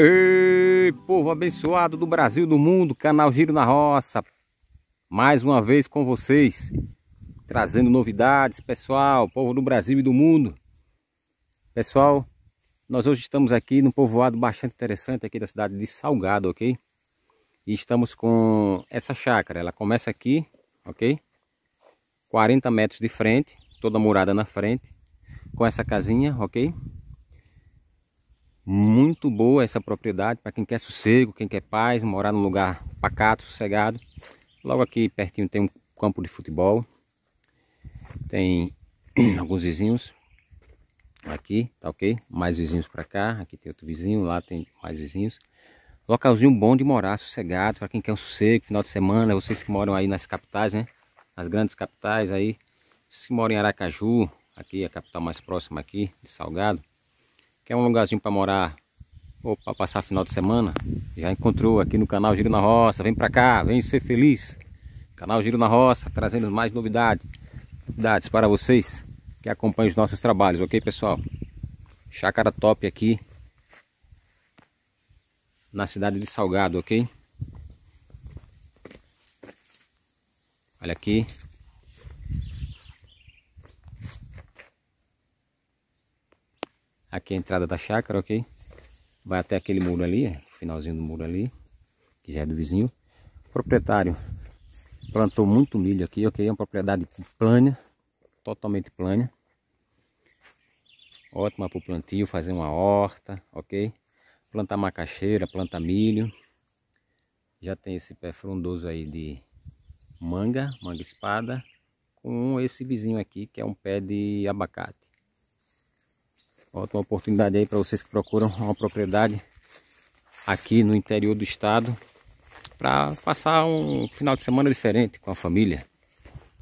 Ei, povo abençoado do Brasil do mundo, canal Giro na Roça. Mais uma vez com vocês, trazendo novidades, pessoal, povo do Brasil e do mundo. Pessoal, nós hoje estamos aqui num povoado bastante interessante aqui da cidade de Salgado, ok? E estamos com essa chácara, ela começa aqui, ok? 40 metros de frente, toda murada na frente, com essa casinha, ok? Muito boa essa propriedade para quem quer sossego, quem quer paz, morar num lugar pacato, sossegado. Logo aqui pertinho tem um campo de futebol. Tem alguns vizinhos. Aqui, tá ok? Mais vizinhos para cá. Aqui tem outro vizinho, lá tem mais vizinhos. Localzinho bom de morar, sossegado, para quem quer um sossego, final de semana, vocês que moram aí nas capitais, né? Nas grandes capitais aí. Vocês que moram em Aracaju, aqui a capital mais próxima aqui, de Salgado quer um lugarzinho para morar ou para passar final de semana, já encontrou aqui no canal Giro na Roça, vem para cá, vem ser feliz. Canal Giro na Roça, trazendo mais novidades, novidades para vocês que acompanham os nossos trabalhos, ok pessoal? Chácara top aqui na cidade de Salgado, ok? Olha aqui, Aqui é a entrada da chácara, ok? Vai até aquele muro ali, finalzinho do muro ali, que já é do vizinho. O proprietário plantou muito milho aqui, ok? É uma propriedade plana, totalmente plana. Ótima para o plantio, fazer uma horta, ok? Plantar macaxeira, plantar milho. Já tem esse pé frondoso aí de manga, manga espada, com esse vizinho aqui que é um pé de abacate. Outra oportunidade aí para vocês que procuram uma propriedade aqui no interior do estado para passar um final de semana diferente com a família.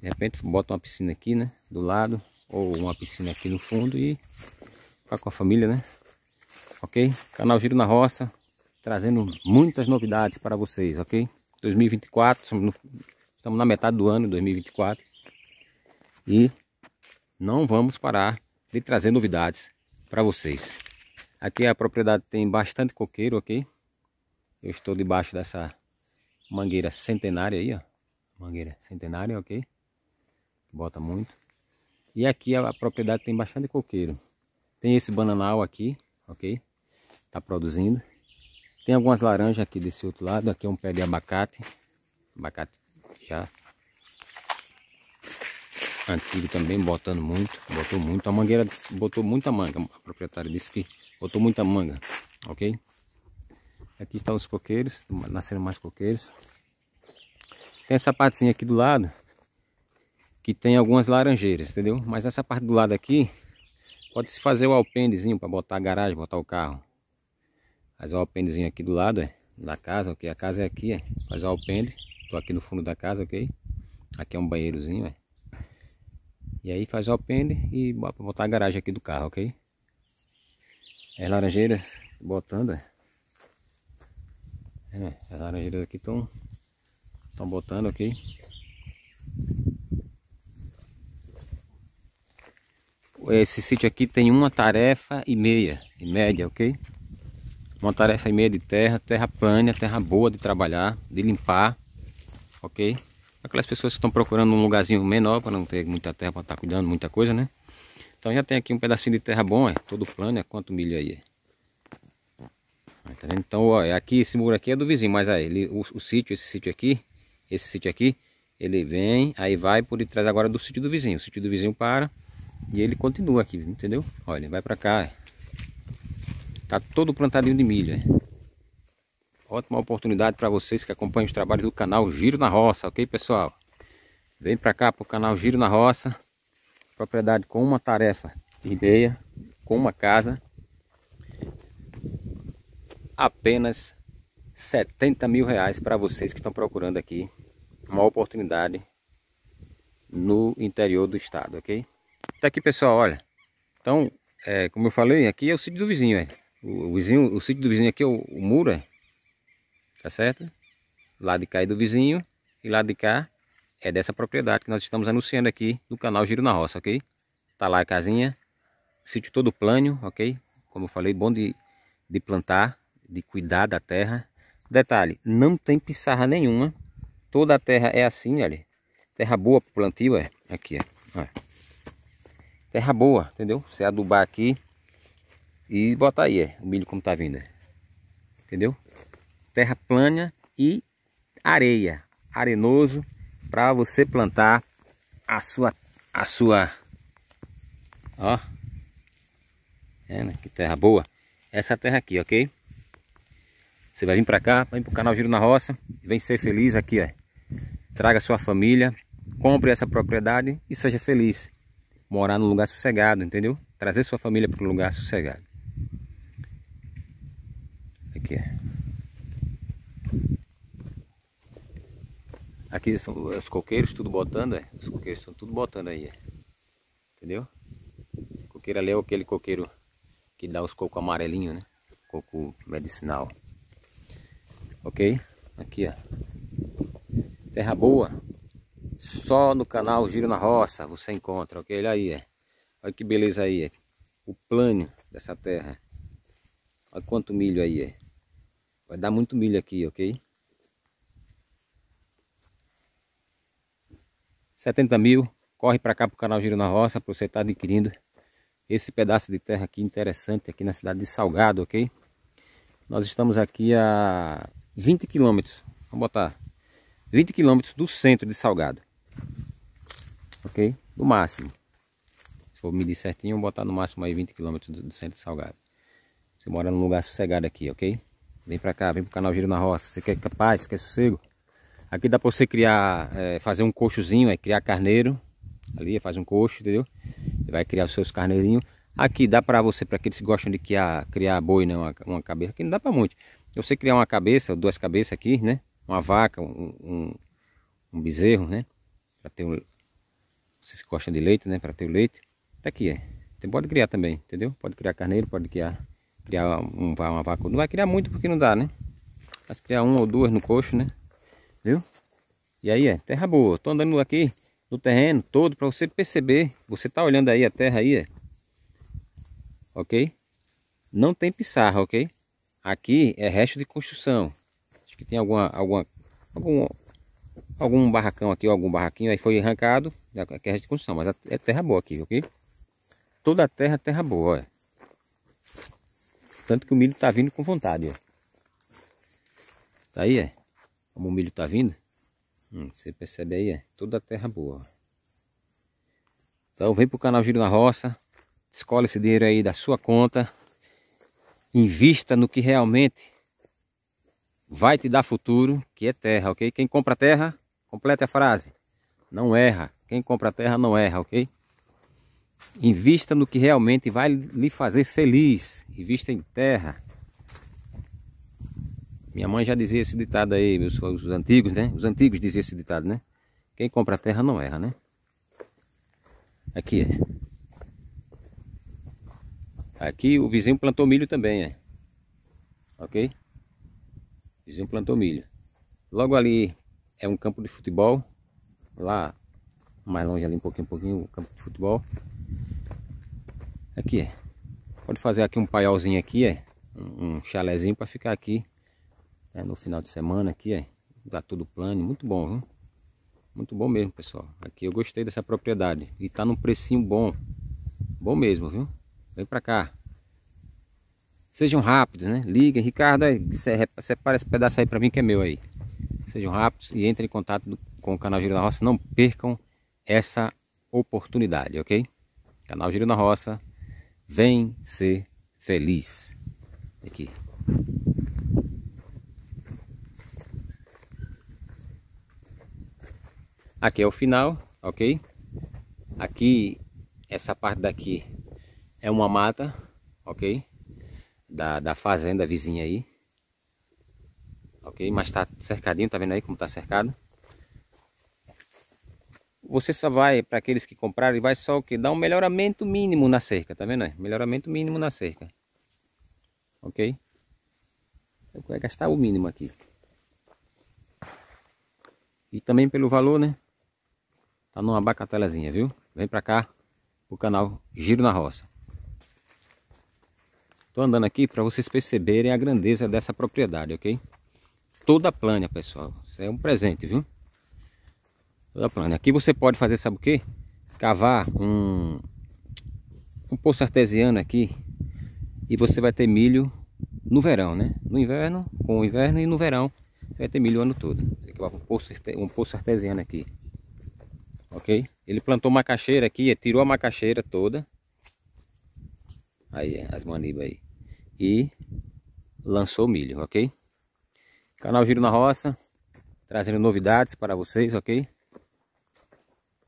De repente bota uma piscina aqui, né? Do lado, ou uma piscina aqui no fundo e ficar com a família, né? Ok? Canal Giro na Roça, trazendo muitas novidades para vocês, ok? 2024, estamos na metade do ano, 2024. E não vamos parar de trazer novidades para vocês. Aqui a propriedade tem bastante coqueiro, ok? Eu estou debaixo dessa mangueira centenária aí, ó. Mangueira centenária, ok? Bota muito. E aqui a propriedade tem bastante coqueiro. Tem esse bananal aqui, ok? Tá produzindo. Tem algumas laranjas aqui desse outro lado. Aqui é um pé de abacate. Abacate já antigo também botando muito, botou muito a mangueira, botou muita manga, a proprietária disse que botou muita manga, ok? Aqui estão os coqueiros, nascendo mais coqueiros. Tem essa partezinha aqui do lado, que tem algumas laranjeiras, entendeu? Mas essa parte do lado aqui, pode-se fazer o alpendezinho para botar a garagem, botar o carro. Fazer o alpendezinho aqui do lado, é, da casa, ok? A casa é aqui, é. Fazer o alpende, tô aqui no fundo da casa, ok? Aqui é um banheirozinho, é. E aí faz o pend e bota, botar a garagem aqui do carro, ok? As laranjeiras botando. É, é as laranjeiras aqui estão estão botando, ok? Esse sítio aqui tem uma tarefa e meia, em média, ok? Uma tarefa e meia de terra, terra plana, terra boa de trabalhar, de limpar, ok? Aquelas pessoas que estão procurando um lugarzinho menor para não ter muita terra para estar tá cuidando, muita coisa, né? Então já tem aqui um pedacinho de terra bom, é todo plano, é quanto milho aí. Aí, tá vendo? Então, ó, é aqui esse muro aqui é do vizinho, mas aí ele, o, o sítio, esse sítio aqui, esse sítio aqui, ele vem, aí vai por detrás agora do sítio do vizinho. O sítio do vizinho para e ele continua aqui, entendeu? Olha, vai para cá. É. Tá todo plantadinho de milho, é ótima oportunidade para vocês que acompanham os trabalhos do canal Giro na Roça, ok pessoal? Vem para cá para o canal Giro na Roça, propriedade com uma tarefa ideia, com uma casa, apenas 70 mil reais para vocês que estão procurando aqui uma oportunidade no interior do estado, ok? Até tá aqui pessoal, olha, então, é, como eu falei, aqui é o sítio do vizinho, é. O, o, vizinho, o sítio do vizinho aqui é o, o muro, é tá certo? Lá de cá é do vizinho e lá de cá é dessa propriedade que nós estamos anunciando aqui do canal Giro na Roça, ok? Tá lá a casinha, sítio todo plano, ok? Como eu falei, bom de, de plantar, de cuidar da terra. Detalhe, não tem pissarra nenhuma, toda a terra é assim, olha. Terra boa para plantio, é. Aqui, ó. É. Terra boa, entendeu? Você adubar aqui e botar aí, é, o milho como tá vindo, é. Entendeu? terra plana e areia, arenoso, para você plantar a sua a sua ó é, né? que terra boa essa terra aqui ok você vai vir para cá vem para o canal Giro na Roça vem ser feliz aqui ó traga sua família compre essa propriedade e seja feliz morar num lugar sossegado entendeu trazer sua família para um lugar sossegado aqui ó. Aqui são os coqueiros tudo botando, é. Os coqueiros estão tudo botando aí, é. Entendeu? coqueiro ali é aquele coqueiro que dá os cocos amarelinhos, né? Coco medicinal. Ok? Aqui, ó. Terra boa. Só no canal Giro na Roça você encontra, ok? Olha aí, é. Olha que beleza aí, é. O plano dessa terra. Olha quanto milho aí, é. Vai dar muito milho aqui, ok? 70 mil, corre para cá para o canal Giro na Roça para você estar tá adquirindo esse pedaço de terra aqui interessante aqui na cidade de Salgado, ok? Nós estamos aqui a 20 quilômetros, vamos botar 20 quilômetros do centro de Salgado, ok? Do máximo. Se for medir certinho, vou botar no máximo aí 20 quilômetros do centro de Salgado. Você mora num lugar sossegado aqui, ok? Vem para cá, vem pro canal Giro na Roça. Você quer capaz, quer sossego? Aqui dá para você criar, é, fazer um coxozinho, é criar carneiro. Ali faz um coxo, entendeu? Você vai criar os seus carneirinhos. Aqui dá para você, para aqueles que gostam de criar, criar boi, né? Uma, uma cabeça. Aqui não dá para muito. Você criar uma cabeça, duas cabeças aqui, né? Uma vaca, um, um, um bezerro, né? Para ter um... Vocês gostam de leite, né? Para ter o leite. Tá aqui, é. Você então, pode criar também, entendeu? Pode criar carneiro, pode criar, criar um, uma vaca. Não vai criar muito porque não dá, né? Mas criar uma ou duas no coxo, né? Viu? E aí é terra boa. Estou andando aqui no terreno todo para você perceber. Você está olhando aí a terra aí, é? ok? Não tem pissarra, ok? Aqui é resto de construção. Acho que tem alguma, alguma, algum, algum barracão aqui, algum barraquinho aí foi arrancado. Aqui é resto de construção, mas é terra boa aqui, ok? Toda a terra, é terra boa, olha. É. Tanto que o milho tá vindo com vontade, ó. É. Tá aí, é? Como o milho está vindo. Hum, você percebe aí, é toda a terra boa. Então vem pro canal Giro na Roça. Escolhe esse dinheiro aí da sua conta. Invista no que realmente vai te dar futuro, que é terra, ok? Quem compra terra, completa a frase. Não erra. Quem compra terra não erra, ok? Invista no que realmente vai lhe fazer feliz. Invista em terra. Minha mãe já dizia esse ditado aí, meus, os antigos, né? Os antigos diziam esse ditado, né? Quem compra a terra não erra, né? Aqui, é. Aqui o vizinho plantou milho também, é. Ok? O vizinho plantou milho. Logo ali é um campo de futebol. Lá, mais longe ali um pouquinho, um pouquinho, o campo de futebol. Aqui, é. Pode fazer aqui um paiolzinho aqui, é. Um, chalezinho para ficar aqui né, no final de semana aqui, é, dá tudo plano, muito bom, viu? Muito bom mesmo, pessoal. Aqui eu gostei dessa propriedade e tá num precinho bom, bom mesmo, viu? Vem pra cá. Sejam rápidos, né? Liguem, Ricardo, separa esse pedaço aí pra mim que é meu aí. Sejam rápidos e entrem em contato com o canal Giro da Roça, não percam essa oportunidade, ok? Canal Giro da Roça, vem ser feliz. Aqui. Aqui é o final, ok? Aqui, essa parte daqui é uma mata, ok? Da, da fazenda vizinha aí. Ok? Mas está cercadinho, tá vendo aí como está cercado? Você só vai, para aqueles que compraram e vai só o que? Dar um melhoramento mínimo na cerca, tá vendo aí? Melhoramento mínimo na cerca. Ok? Eu vou gastar o mínimo aqui. E também pelo valor, né? Tá numa bacatelezinha, viu? Vem pra cá, o canal Giro na Roça. Tô andando aqui para vocês perceberem a grandeza dessa propriedade, ok? Toda plana, pessoal. Isso é um presente, viu? Toda plana. Aqui você pode fazer, sabe o quê? Cavar um, um poço artesiano aqui e você vai ter milho no verão, né? No inverno, com o inverno e no verão. Você vai ter milho o ano todo. Você cava um poço, um poço artesiano aqui ok? Ele plantou macaxeira aqui, tirou a macaxeira toda. Aí, as manibas aí. E lançou milho, ok? Canal Giro na Roça, trazendo novidades para vocês, ok?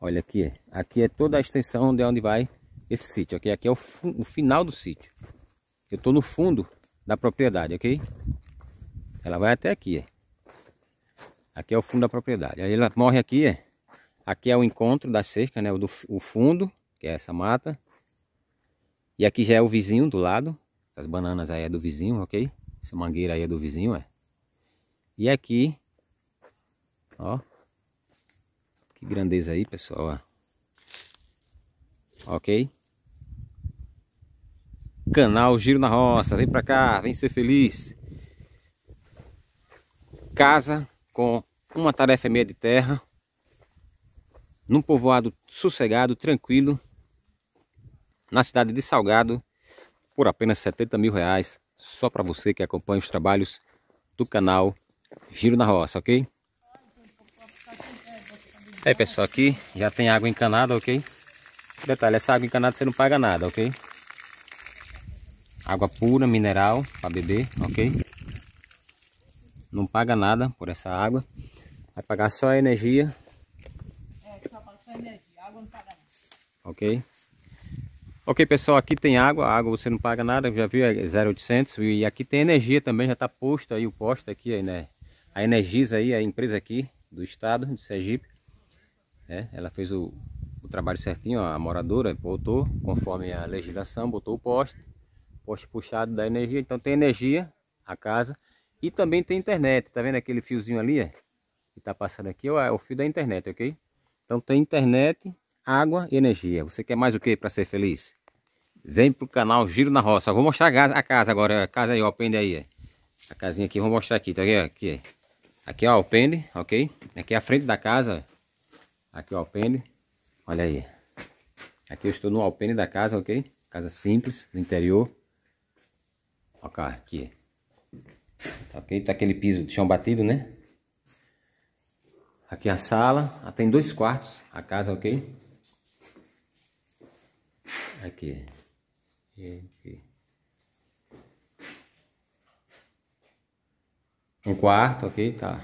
Olha aqui, aqui é toda a extensão de onde vai esse sítio, ok? Aqui é o, o final do sítio. Eu estou no fundo da propriedade, ok? Ela vai até aqui, é. Aqui é o fundo da propriedade. Aí ela morre aqui, é. Aqui é o encontro da cerca, né? O, do, o fundo, que é essa mata. E aqui já é o vizinho do lado. Essas bananas aí é do vizinho, ok? Essa mangueira aí é do vizinho, é. E aqui, ó. Que grandeza aí, pessoal, ó. Ok? Canal Giro na Roça, vem pra cá, vem ser feliz. Casa com uma tarefa e meia de terra, num povoado sossegado, tranquilo, na cidade de Salgado, por apenas 70 mil reais, só para você que acompanha os trabalhos do canal Giro na Roça, ok? É pessoal, aqui já tem água encanada, ok? Detalhe, essa água encanada você não paga nada, ok? Água pura, mineral, para beber, ok? Não paga nada por essa água. Vai pagar só a energia ok? Ok pessoal, aqui tem água, a água você não paga nada, já viu, é 0800 e aqui tem energia também, já está posto aí o posto aqui, aí, né? a Energisa aí, a empresa aqui do estado de Sergipe, né? ela fez o, o trabalho certinho, ó, a moradora botou, conforme a legislação, botou o poste, poste puxado da energia, então tem energia, a casa, e também tem internet, tá vendo aquele fiozinho ali, é? que está passando aqui, é o fio da internet, ok? Então tem internet, água e energia. Você quer mais o que para ser feliz? Vem pro canal Giro na Roça. vou mostrar a casa, a casa, agora. A casa aí, o alpende aí. É. A casinha aqui, vou mostrar aqui, tá aqui, Aqui, aqui é o alpende, ok? Aqui é a frente da casa. Aqui é o alpende. Olha aí. Aqui eu estou no alpende da casa, ok? Casa simples, no interior. Ó cá, aqui. Tá ok? Tá aquele piso de chão batido, né? Aqui é a sala. Ah, tem dois quartos a casa, ok? Aqui. E aqui. Um quarto, ok? Tá.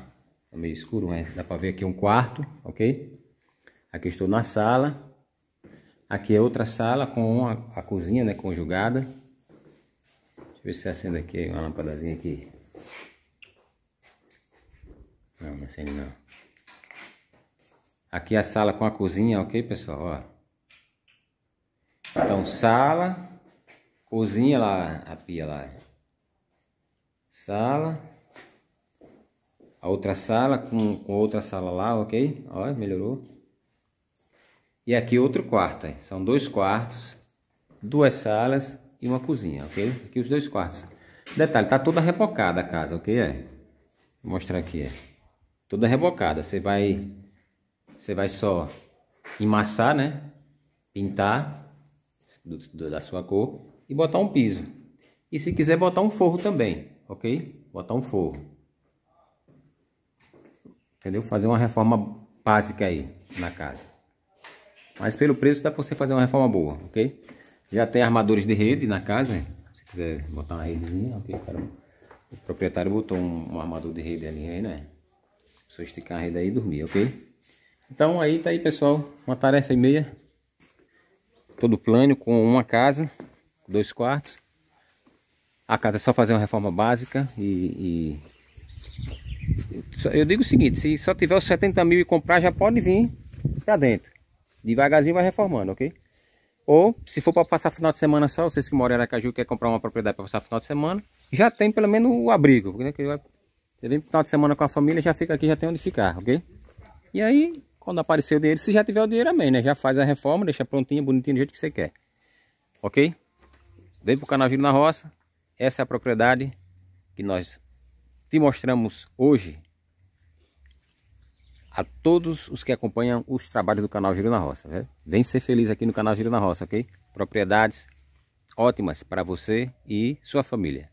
tá. meio escuro, mas dá pra ver aqui um quarto, ok? Aqui estou na sala. Aqui é outra sala com a, a cozinha, né? Conjugada. Deixa eu ver se acende tá aqui uma lâmpadazinha aqui. Não, não acende é não. Aqui é a sala com a cozinha, ok, pessoal? Ó. Então, sala, cozinha lá, a pia lá. Sala. A outra sala com, com outra sala lá, ok? Olha, melhorou. E aqui outro quarto, aí. são dois quartos, duas salas e uma cozinha, ok? Aqui os dois quartos. Detalhe, tá toda rebocada a casa, ok? É. Vou mostrar aqui, é. Toda rebocada, você vai... Você vai só emassar, né? Pintar do, do, da sua cor e botar um piso. E se quiser botar um forro também, ok? Botar um forro. Entendeu? Fazer uma reforma básica aí na casa. Mas pelo preço dá para você fazer uma reforma boa, ok? Já tem armadores de rede na casa, se quiser botar uma redezinha, ok? O proprietário botou um, um armador de rede ali, aí, né? Só esticar a rede aí e dormir, ok? Então aí tá aí, pessoal. Uma tarefa e meia todo plano com uma casa, dois quartos. A casa é só fazer uma reforma básica e, e... eu digo o seguinte, se só tiver os 70 mil e comprar, já pode vir para dentro. Devagarzinho vai reformando, ok? Ou, se for para passar final de semana só, vocês que moram em Aracaju querem comprar uma propriedade para passar final de semana, já tem pelo menos o abrigo. Né? Você vem final de semana com a família, já fica aqui, já tem onde ficar, ok? E aí, quando aparecer o dinheiro, se já tiver o dinheiro, amém, né? Já faz a reforma, deixa prontinha, bonitinha, do jeito que você quer. Ok? Vem pro Canaviro na Roça. Essa é a propriedade que nós te mostramos hoje a todos os que acompanham os trabalhos do canal Giro na Roça. Né? Vem ser feliz aqui no canal Giro na Roça, ok? Propriedades ótimas para você e sua família.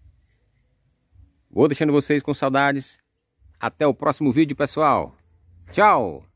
Vou deixando vocês com saudades. Até o próximo vídeo, pessoal. Tchau!